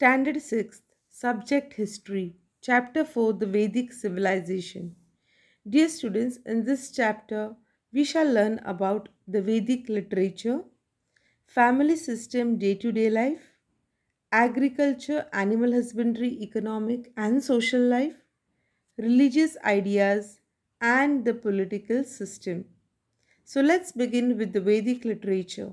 Standard 6, Subject History, Chapter 4 The Vedic Civilization. Dear students, in this chapter, we shall learn about the Vedic literature, family system, day to day life, agriculture, animal husbandry, economic and social life, religious ideas, and the political system. So let's begin with the Vedic literature.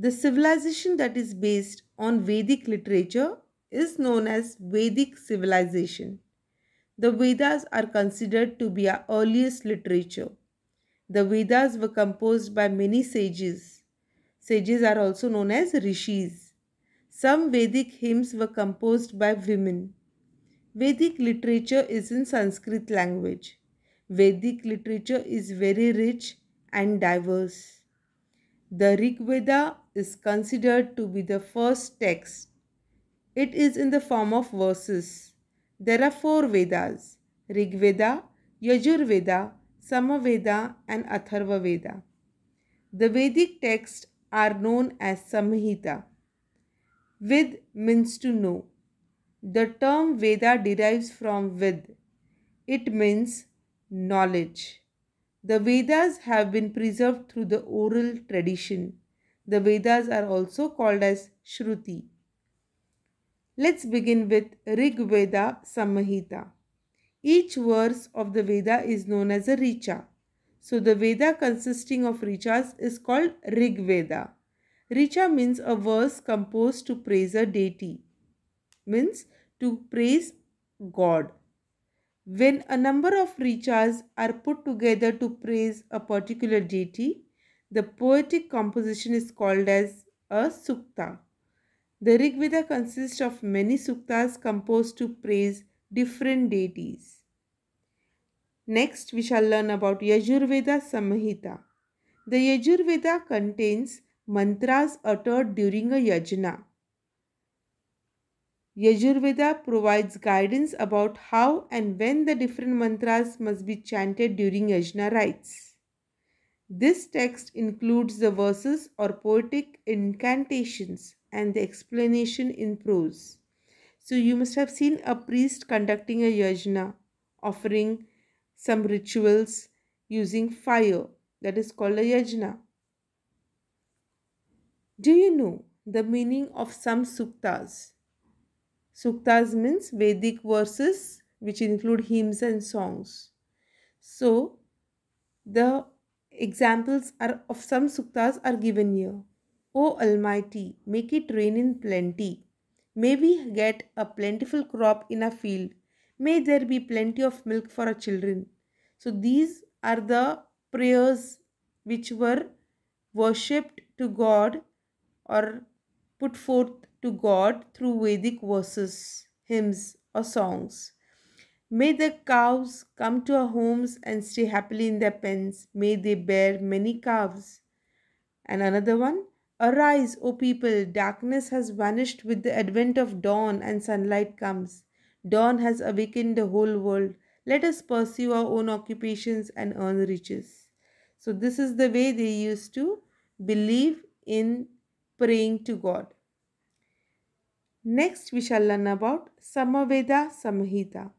The civilization that is based on Vedic literature is known as Vedic civilization. The Vedas are considered to be our earliest literature. The Vedas were composed by many sages. Sages are also known as rishis. Some Vedic hymns were composed by women. Vedic literature is in Sanskrit language. Vedic literature is very rich and diverse. The Rig Veda is considered to be the first text. It is in the form of verses. There are four Vedas Rig Veda, Yajur Veda, Samaveda, and Atharva Veda. The Vedic texts are known as Samhita. Vid means to know. The term Veda derives from Vid. It means knowledge. The Vedas have been preserved through the oral tradition. The Vedas are also called as Shruti. Let's begin with Rig Veda Samahita. Each verse of the Veda is known as a Richa. So the Veda consisting of Richas is called Rig Veda. Richa means a verse composed to praise a deity, means to praise God. When a number of richas are put together to praise a particular deity, the poetic composition is called as a sukta. The Rig Veda consists of many suktas composed to praise different deities. Next, we shall learn about Yajurveda Samhita. The Yajurveda contains mantras uttered during a yajna. Yajurveda provides guidance about how and when the different mantras must be chanted during yajna rites. This text includes the verses or poetic incantations and the explanation in prose. So you must have seen a priest conducting a yajna, offering some rituals using fire. That is called a yajna. Do you know the meaning of some suktas? Suktas means Vedic verses which include hymns and songs. So, the examples are of some suktas are given here. O Almighty, make it rain in plenty. May we get a plentiful crop in a field. May there be plenty of milk for our children. So these are the prayers which were worshipped to God or put forth to God through Vedic verses, hymns, or songs. May the cows come to our homes and stay happily in their pens. May they bear many calves. And another one Arise, O people, darkness has vanished with the advent of dawn, and sunlight comes. Dawn has awakened the whole world. Let us pursue our own occupations and earn riches. So, this is the way they used to believe in praying to God. Next, we shall learn about Samaveda Samhita.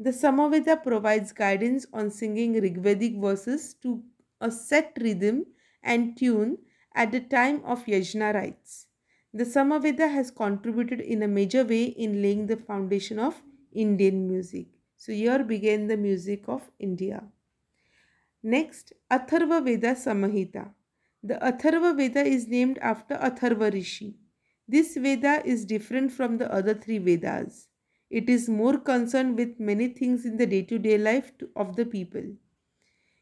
The Samaveda provides guidance on singing Rigvedic verses to a set rhythm and tune at the time of Yajna rites. The Samaveda has contributed in a major way in laying the foundation of Indian music. So here began the music of India. Next, Atharva Veda Samahita. The Atharva Veda is named after Atharva Rishi. This Veda is different from the other three Vedas. It is more concerned with many things in the day-to-day -day life of the people.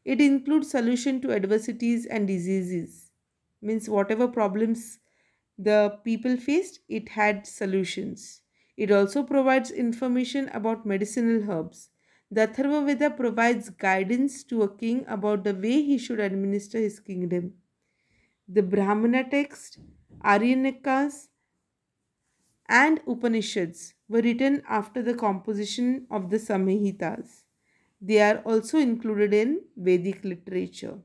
It includes solution to adversities and diseases. Means whatever problems the people faced, it had solutions. It also provides information about medicinal herbs. The Atharva Veda provides guidance to a king about the way he should administer his kingdom. The Brahmana text, Aryanakas, and Upanishads were written after the composition of the Samhitas. They are also included in Vedic literature.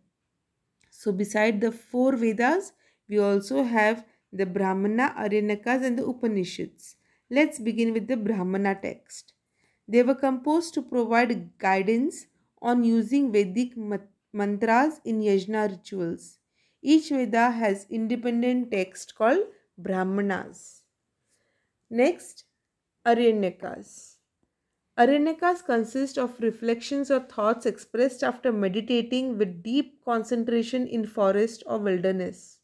So beside the four Vedas, we also have the Brahmana, Aryanakas and the Upanishads. Let's begin with the Brahmana text. They were composed to provide guidance on using Vedic mantras in yajna rituals. Each Veda has independent text called Brahmanas. Next, Aranyakas. Aranyakas consist of reflections or thoughts expressed after meditating with deep concentration in forest or wilderness.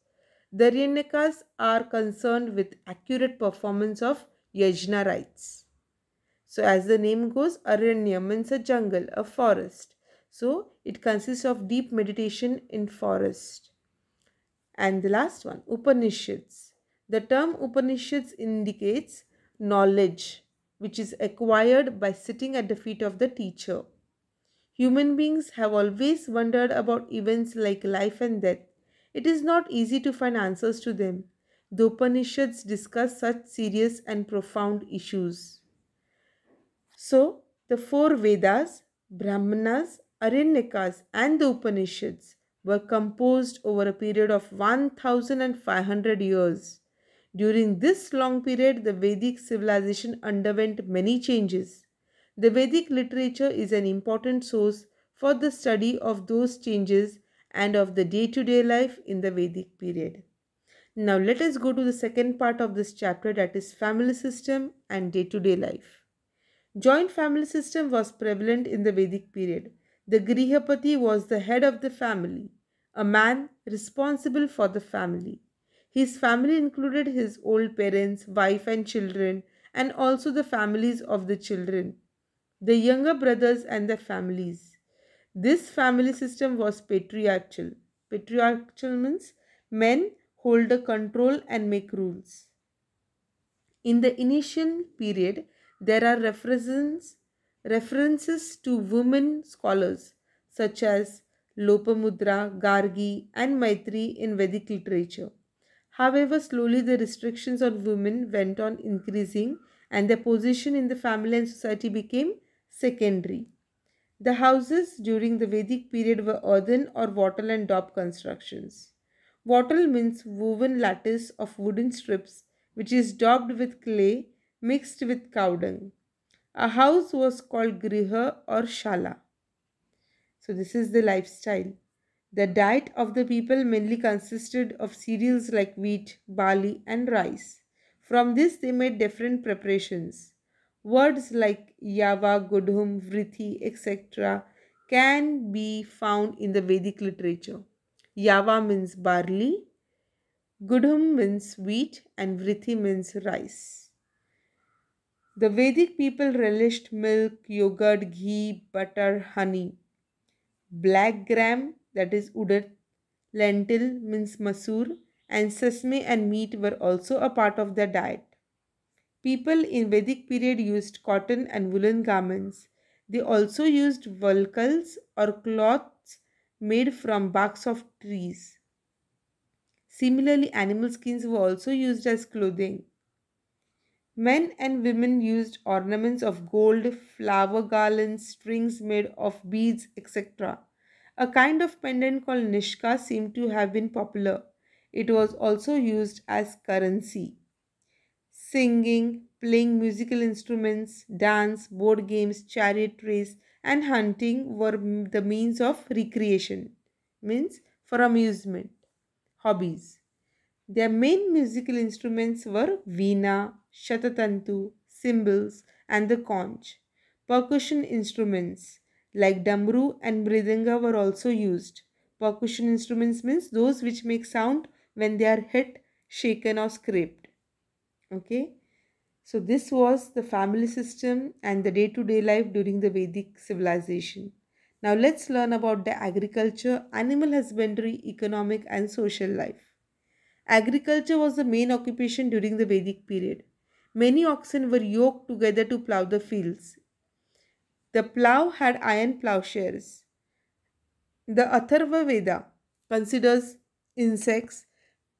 The Aranyakas are concerned with accurate performance of yajna rites. So, as the name goes, Aranya means a jungle, a forest. So, it consists of deep meditation in forest. And the last one, Upanishads. The term Upanishads indicates knowledge, which is acquired by sitting at the feet of the teacher. Human beings have always wondered about events like life and death. It is not easy to find answers to them. The Upanishads discuss such serious and profound issues. So, the four Vedas, Brahmanas, Aranyakas, and the Upanishads were composed over a period of 1500 years. During this long period, the Vedic civilization underwent many changes. The Vedic literature is an important source for the study of those changes and of the day to day life in the Vedic period. Now, let us go to the second part of this chapter that is family system and day to day life. Joint family system was prevalent in the Vedic period. The Grihapati was the head of the family, a man responsible for the family. His family included his old parents, wife, and children, and also the families of the children, the younger brothers, and their families. This family system was patriarchal. Patriarchal means men hold the control and make rules. In the initial period, there are references, references to women scholars such as Lopamudra, Gargi, and Maitri in Vedic literature. However, slowly the restrictions on women went on increasing and their position in the family and society became secondary. The houses during the Vedic period were earthen or wattle and daub constructions. Wattle means woven lattice of wooden strips which is daubed with clay mixed with cow dung. A house was called griha or shala. So this is the lifestyle. The diet of the people mainly consisted of cereals like wheat, barley, and rice. From this, they made different preparations. Words like Yava, gudhum, Vrithi, etc. can be found in the Vedic literature. Yava means barley, Gudhum means wheat, and Vrithi means rice. The Vedic people relished milk, yogurt, ghee, butter, honey. Black gram that is udad, lentil means masoor and sesame and meat were also a part of their diet. People in Vedic period used cotton and woolen garments. They also used valkals or cloths made from barks of trees. Similarly, animal skins were also used as clothing. Men and women used ornaments of gold, flower garlands, strings made of beads, etc. A kind of pendant called Nishka seemed to have been popular. It was also used as currency. Singing, playing musical instruments, dance, board games, chariot race, and hunting were the means of recreation, means for amusement. Hobbies. Their main musical instruments were veena, shatatantu, cymbals, and the conch. Percussion instruments like damru and mridanga were also used. Percussion instruments means those which make sound when they are hit, shaken or scraped. Okay. So this was the family system and the day-to-day -day life during the Vedic civilization. Now let's learn about the agriculture, animal husbandry, economic and social life. Agriculture was the main occupation during the Vedic period. Many oxen were yoked together to plough the fields. The plough had iron plowshares. The Atharva Veda considers insects,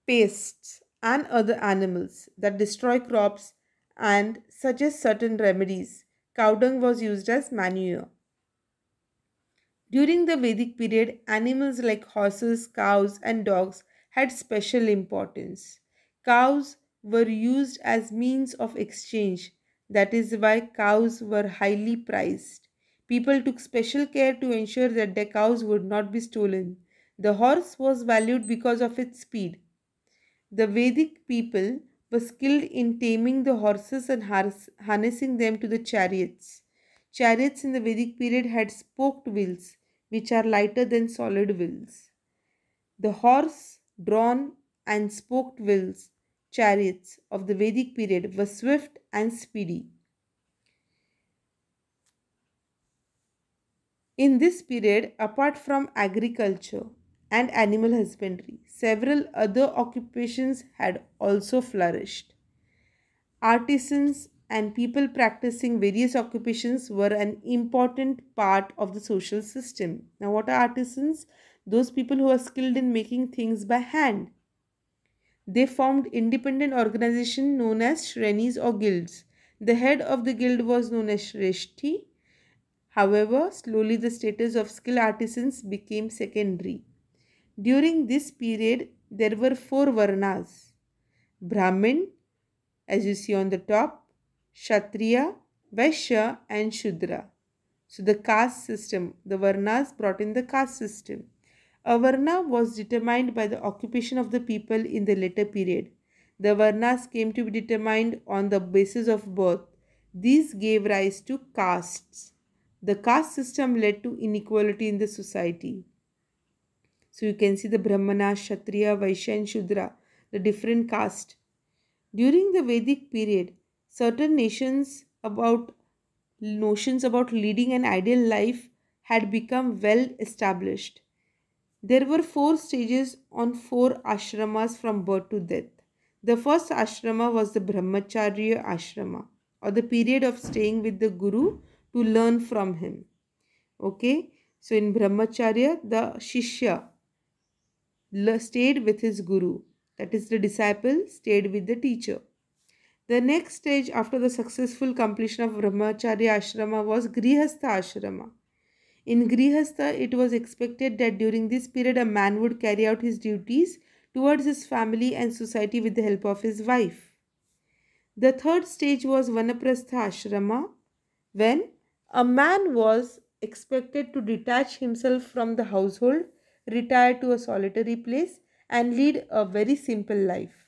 pests, and other animals that destroy crops and suggests certain remedies. Cow dung was used as manure. During the Vedic period, animals like horses, cows, and dogs had special importance. Cows were used as means of exchange, that is why cows were highly prized. People took special care to ensure that their cows would not be stolen. The horse was valued because of its speed. The Vedic people were skilled in taming the horses and harnessing them to the chariots. Chariots in the Vedic period had spoked wheels, which are lighter than solid wheels. The horse, drawn, and spoked wheels, chariots of the Vedic period were swift and speedy. In this period, apart from agriculture and animal husbandry, several other occupations had also flourished. Artisans and people practicing various occupations were an important part of the social system. Now, what are artisans? Those people who are skilled in making things by hand. They formed independent organization known as shrenis or guilds. The head of the guild was known as Shreshti However, slowly the status of skilled artisans became secondary. During this period, there were four Varnas Brahmin, as you see on the top, Kshatriya, Vaishya, and Shudra. So, the caste system, the Varnas brought in the caste system. A Varna was determined by the occupation of the people in the later period. The Varnas came to be determined on the basis of birth. These gave rise to castes the caste system led to inequality in the society. So you can see the Brahmana, Kshatriya, Vaishya and Shudra, the different caste. During the Vedic period, certain nations about notions about leading an ideal life had become well established. There were four stages on four ashramas from birth to death. The first ashrama was the Brahmacharya ashrama or the period of staying with the guru to learn from him. Okay, so in Brahmacharya, the Shishya stayed with his Guru, that is, the disciple stayed with the teacher. The next stage after the successful completion of Brahmacharya Ashrama was Grihastha Ashrama. In Grihastha, it was expected that during this period a man would carry out his duties towards his family and society with the help of his wife. The third stage was Vanaprastha Ashrama, when a man was expected to detach himself from the household, retire to a solitary place, and lead a very simple life.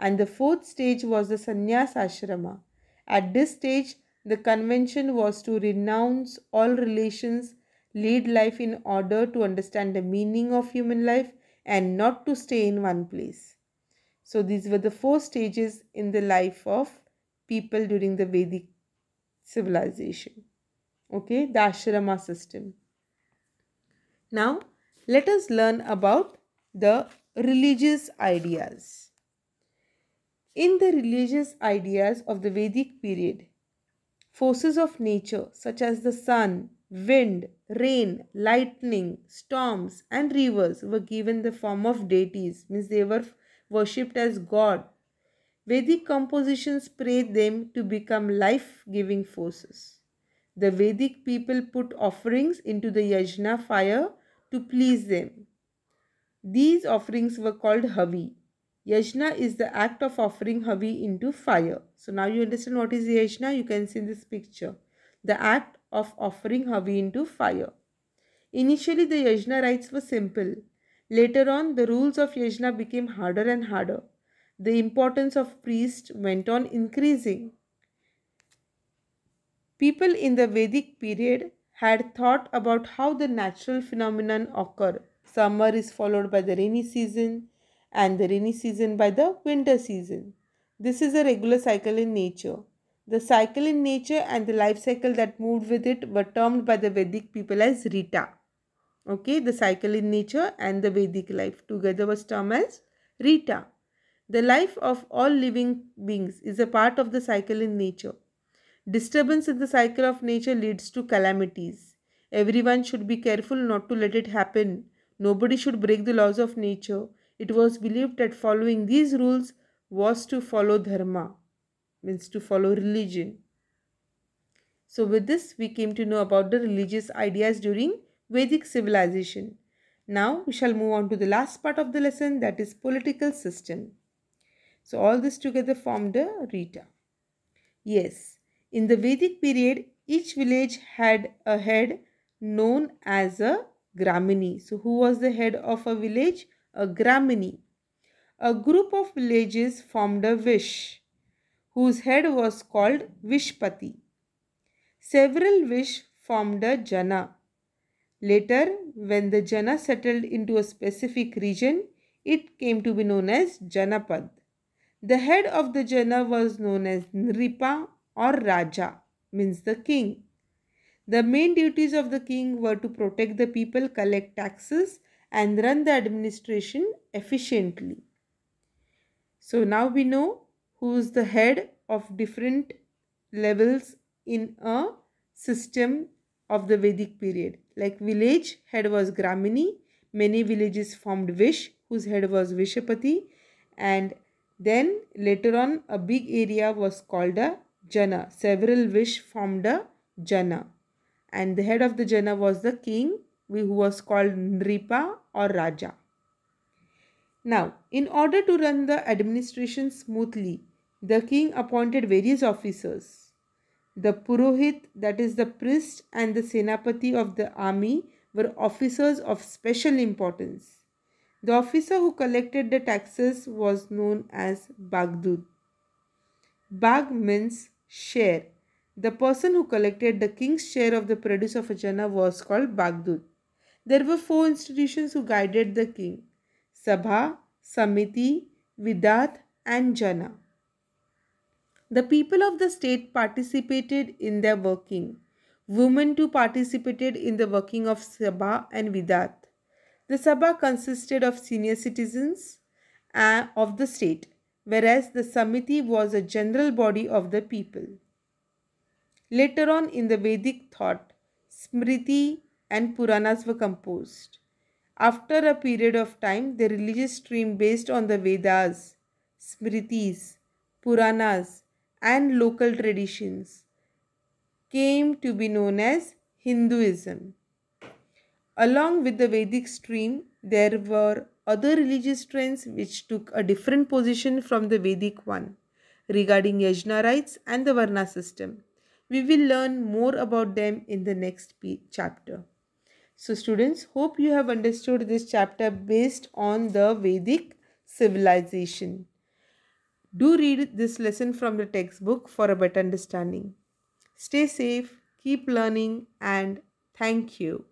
And the fourth stage was the sannyas ashrama. At this stage, the convention was to renounce all relations, lead life in order to understand the meaning of human life and not to stay in one place. So, these were the four stages in the life of people during the Vedic civilization okay the ashrama system now let us learn about the religious ideas in the religious ideas of the vedic period forces of nature such as the sun wind rain lightning storms and rivers were given the form of deities means they were worshipped as god vedic compositions prayed them to become life giving forces the Vedic people put offerings into the yajna fire to please them. These offerings were called Havi. Yajna is the act of offering Havi into fire. So now you understand what is Yajna. You can see this picture. The act of offering Havi into fire. Initially the Yajna rites were simple. Later on the rules of Yajna became harder and harder. The importance of priest went on increasing. People in the Vedic period had thought about how the natural phenomenon occur. Summer is followed by the rainy season and the rainy season by the winter season. This is a regular cycle in nature. The cycle in nature and the life cycle that moved with it were termed by the Vedic people as Rita. Okay, the cycle in nature and the Vedic life together was termed as Rita. The life of all living beings is a part of the cycle in nature. Disturbance in the cycle of nature leads to calamities. Everyone should be careful not to let it happen. Nobody should break the laws of nature. It was believed that following these rules was to follow dharma, means to follow religion. So, with this, we came to know about the religious ideas during Vedic civilization. Now, we shall move on to the last part of the lesson that is political system. So, all this together formed a Rita. Yes, in the Vedic period, each village had a head known as a Gramini. So, who was the head of a village? A Gramini. A group of villages formed a Vish, whose head was called Vishpati. Several Vish formed a Jana. Later, when the Jana settled into a specific region, it came to be known as Janapad. The head of the Jana was known as Nripa or Raja means the king. The main duties of the king were to protect the people, collect taxes, and run the administration efficiently. So now we know who is the head of different levels in a system of the Vedic period. Like village head was Gramini, many villages formed Vish, whose head was Vishapati, and then later on a big area was called a jana. Several wish formed a jana. And the head of the jana was the king who was called Nripa or Raja. Now, in order to run the administration smoothly, the king appointed various officers. The Purohit, that is the priest and the Senapati of the army were officers of special importance. The officer who collected the taxes was known as Bagdud. Bag means share. The person who collected the king's share of the produce of a jana was called Bagdud. There were four institutions who guided the king Sabha, Samiti, Vidat, and Jana. The people of the state participated in their working. Women too participated in the working of Sabha and Vidat. The Sabha consisted of senior citizens uh, of the state whereas the Samiti was a general body of the people. Later on in the Vedic thought, Smriti and Puranas were composed. After a period of time, the religious stream based on the Vedas, Smritis, Puranas, and local traditions came to be known as Hinduism. Along with the Vedic stream, there were other religious trends which took a different position from the Vedic one regarding Yajna rites and the Varna system. We will learn more about them in the next chapter. So students, hope you have understood this chapter based on the Vedic civilization. Do read this lesson from the textbook for a better understanding. Stay safe, keep learning and thank you.